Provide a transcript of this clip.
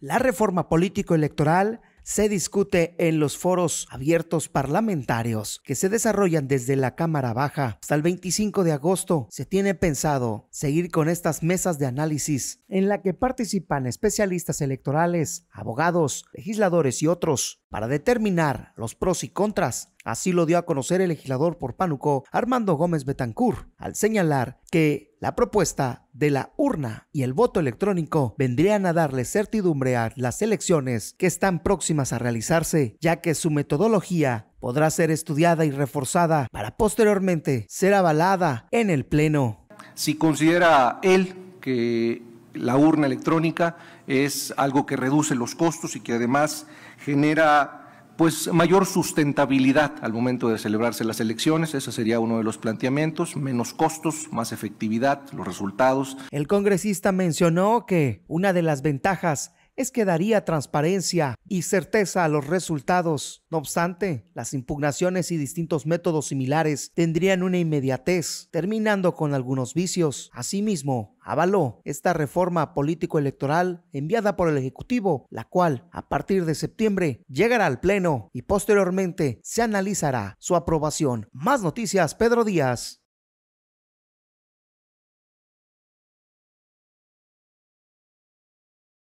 La reforma político-electoral se discute en los foros abiertos parlamentarios que se desarrollan desde la Cámara Baja. Hasta el 25 de agosto se tiene pensado seguir con estas mesas de análisis en la que participan especialistas electorales, abogados, legisladores y otros para determinar los pros y contras. Así lo dio a conocer el legislador por Pánuco, Armando Gómez Betancur, al señalar que la propuesta de la urna y el voto electrónico vendrían a darle certidumbre a las elecciones que están próximas a realizarse, ya que su metodología podrá ser estudiada y reforzada para posteriormente ser avalada en el Pleno. Si considera él que la urna electrónica es algo que reduce los costos y que además genera pues mayor sustentabilidad al momento de celebrarse las elecciones, ese sería uno de los planteamientos, menos costos, más efectividad, los resultados. El congresista mencionó que una de las ventajas es que daría transparencia y certeza a los resultados. No obstante, las impugnaciones y distintos métodos similares tendrían una inmediatez, terminando con algunos vicios. Asimismo, avaló esta reforma político-electoral enviada por el Ejecutivo, la cual, a partir de septiembre, llegará al Pleno y posteriormente se analizará su aprobación. Más noticias, Pedro Díaz.